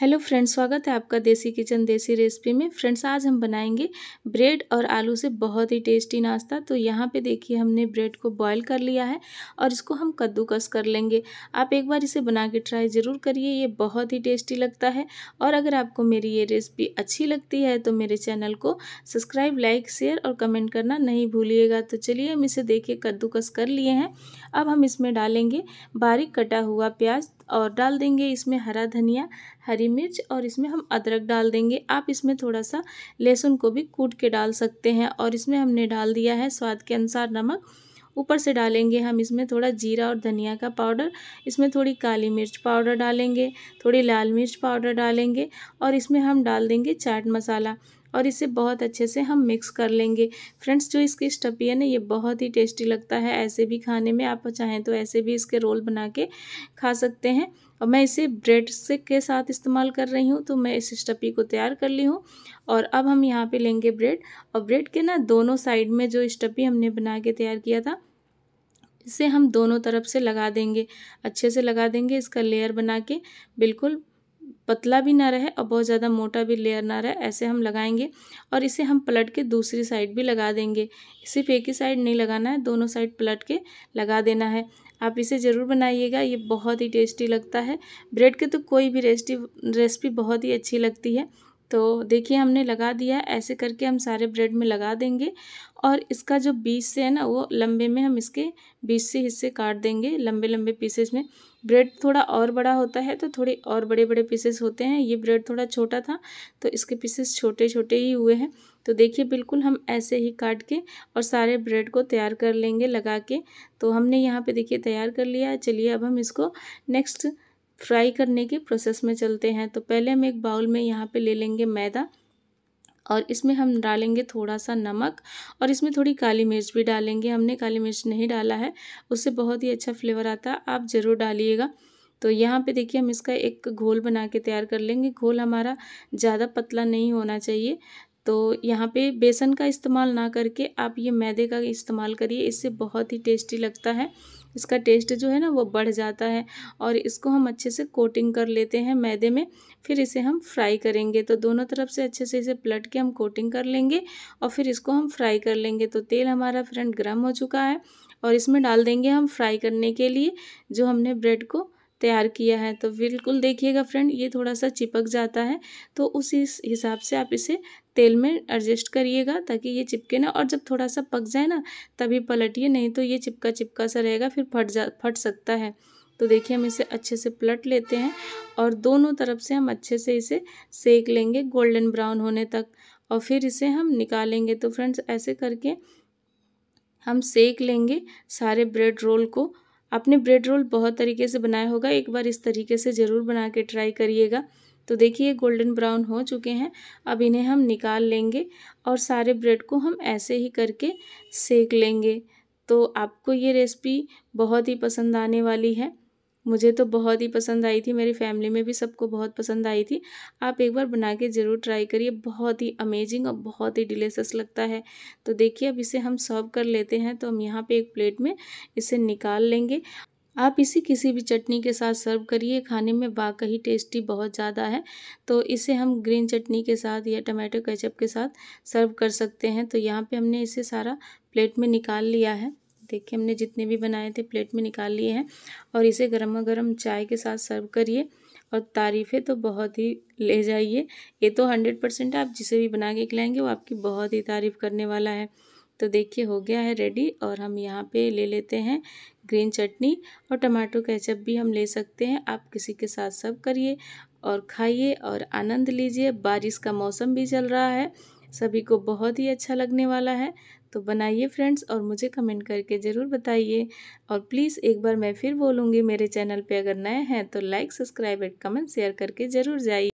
hello friends स्वागत है आपका देसी किचन देसी रेसिपी में फ्रेंड्स आज हम बनाएंगे ब्रेड और आलू से बहुत ही टेस्टी नाश्ता तो यहाँ पे देखिए हमने ब्रेड को बॉईल कर लिया है और इसको हम कद्दूकस कर लेंगे आप एक बार इसे बना के ट्राई ज़रूर करिए ये बहुत ही टेस्टी लगता है और अगर आपको मेरी ये रेसिपी अच्छी लगती है तो मेरे चैनल को सब्सक्राइब लाइक शेयर और कमेंट करना नहीं भूलिएगा तो चलिए हम इसे देखिए कद्दूकस कर लिए हैं अब हम इसमें डालेंगे बारीक कटा हुआ प्याज और डाल देंगे इसमें हरा धनिया हरी मिर्च और इसमें हम अदरक डाल देंगे आप इसमें थोड़ा सा लहसुन को भी कूट के डाल सकते हैं और इसमें हमने डाल दिया है स्वाद के अनुसार नमक ऊपर से डालेंगे हम इसमें थोड़ा जीरा और धनिया का पाउडर इसमें थोड़ी काली मिर्च पाउडर डालेंगे थोड़ी लाल मिर्च पाउडर डालेंगे और इसमें हम डाल देंगे चाट मसाला और इसे बहुत अच्छे से हम मिक्स कर लेंगे फ्रेंड्स जो इसकी स्टपी है ना ये बहुत ही टेस्टी लगता है ऐसे भी खाने में आप चाहें तो ऐसे भी इसके रोल बना के खा सकते हैं और मैं इसे ब्रेड से के साथ इस्तेमाल कर रही हूँ तो मैं इस स्टपी को तैयार कर ली हूँ और अब हम यहाँ पे लेंगे ब्रेड और ब्रेड के ना दोनों साइड में जो स्टपी हमने बना के तैयार किया था इसे हम दोनों तरफ से लगा देंगे अच्छे से लगा देंगे इसका लेयर बना के बिल्कुल पतला भी ना रहे और बहुत ज़्यादा मोटा भी लेयर ना रहे ऐसे हम लगाएंगे और इसे हम पलट के दूसरी साइड भी लगा देंगे सिर्फ एक ही साइड नहीं लगाना है दोनों साइड पलट के लगा देना है आप इसे ज़रूर बनाइएगा ये बहुत ही टेस्टी लगता है ब्रेड के तो कोई भी रेसिपी रेसिपी बहुत ही अच्छी लगती है तो देखिए हमने लगा दिया ऐसे करके हम सारे ब्रेड में लगा देंगे और इसका जो बीज से है ना वो लंबे में हम इसके बीच से हिस्से काट देंगे लंबे लंबे पीसेस में ब्रेड थोड़ा और बड़ा होता है तो थोड़े और बड़े बड़े पीसेस होते हैं ये ब्रेड थोड़ा छोटा था तो इसके पीसेस छोटे छोटे ही हुए हैं तो देखिए बिल्कुल हम ऐसे ही काट के और सारे ब्रेड को तैयार कर लेंगे लगा के तो हमने यहाँ पर देखिए तैयार कर लिया चलिए अब हम इसको नेक्स्ट फ्राई करने के प्रोसेस में चलते हैं तो पहले हम एक बाउल में यहाँ पे ले लेंगे मैदा और इसमें हम डालेंगे थोड़ा सा नमक और इसमें थोड़ी काली मिर्च भी डालेंगे हमने काली मिर्च नहीं डाला है उससे बहुत ही अच्छा फ्लेवर आता है आप ज़रूर डालिएगा तो यहाँ पे देखिए हम इसका एक घोल बना के तैयार कर लेंगे घोल हमारा ज़्यादा पतला नहीं होना चाहिए तो यहाँ पे बेसन का इस्तेमाल ना करके आप ये मैदे का इस्तेमाल करिए इससे बहुत ही टेस्टी लगता है इसका टेस्ट जो है ना वो बढ़ जाता है और इसको हम अच्छे से कोटिंग कर लेते हैं मैदे में फिर इसे हम फ्राई करेंगे तो दोनों तरफ से अच्छे से इसे पलट के हम कोटिंग कर लेंगे और फिर इसको हम फ्राई कर लेंगे तो तेल हमारा फ्रेंड गर्म हो चुका है और इसमें डाल देंगे हम फ्राई करने के लिए जो हमने ब्रेड को तैयार किया है तो बिल्कुल देखिएगा फ्रेंड ये थोड़ा सा चिपक जाता है तो उसी हिसाब से आप इसे तेल में एडजस्ट करिएगा ताकि ये चिपके ना और जब थोड़ा सा पक जाए ना तभी पलटिए नहीं तो ये चिपका चिपका सा रहेगा फिर फट जा फट सकता है तो देखिए हम इसे अच्छे से पलट लेते हैं और दोनों तरफ से हम अच्छे से इसे सेक लेंगे गोल्डन ब्राउन होने तक और फिर इसे हम निकालेंगे तो फ्रेंड्स ऐसे करके हम सेक लेंगे सारे ब्रेड रोल को आपने ब्रेड रोल बहुत तरीके से बनाया होगा एक बार इस तरीके से ज़रूर बना के ट्राई करिएगा तो देखिए गोल्डन ब्राउन हो चुके हैं अब इन्हें हम निकाल लेंगे और सारे ब्रेड को हम ऐसे ही करके सेक लेंगे तो आपको ये रेसिपी बहुत ही पसंद आने वाली है मुझे तो बहुत ही पसंद आई थी मेरी फैमिली में भी सबको बहुत पसंद आई थी आप एक बार बना के ज़रूर ट्राई करिए बहुत ही अमेजिंग और बहुत ही डिलेसस लगता है तो देखिए अब इसे हम सर्व कर लेते हैं तो हम यहाँ पे एक प्लेट में इसे निकाल लेंगे आप इसे किसी भी चटनी के साथ सर्व करिए खाने में वाकई टेस्टी बहुत ज़्यादा है तो इसे हम ग्रीन चटनी के साथ या टमाटो केचप के साथ सर्व कर सकते हैं तो यहाँ पे हमने इसे सारा प्लेट में निकाल लिया है देखिए हमने जितने भी बनाए थे प्लेट में निकाल लिए हैं और इसे गर्मा गर्म चाय के साथ सर्व करिए और तारीफ़ें तो बहुत ही ले जाइए ये तो हंड्रेड परसेंट आप जिसे भी बना के खिलाएंगे वो आपकी बहुत ही तारीफ़ करने वाला है तो देखिए हो गया है रेडी और हम यहाँ पे ले लेते हैं ग्रीन चटनी और टमाटो केचप भी हम ले सकते हैं आप किसी के साथ सर्व करिए और खाइए और आनंद लीजिए बारिश का मौसम भी चल रहा है सभी को बहुत ही अच्छा लगने वाला है तो बनाइए फ्रेंड्स और मुझे कमेंट करके ज़रूर बताइए और प्लीज़ एक बार मैं फिर बोलूँगी मेरे चैनल पे अगर नए हैं तो like subscribe and comment share करके ज़रूर जाइए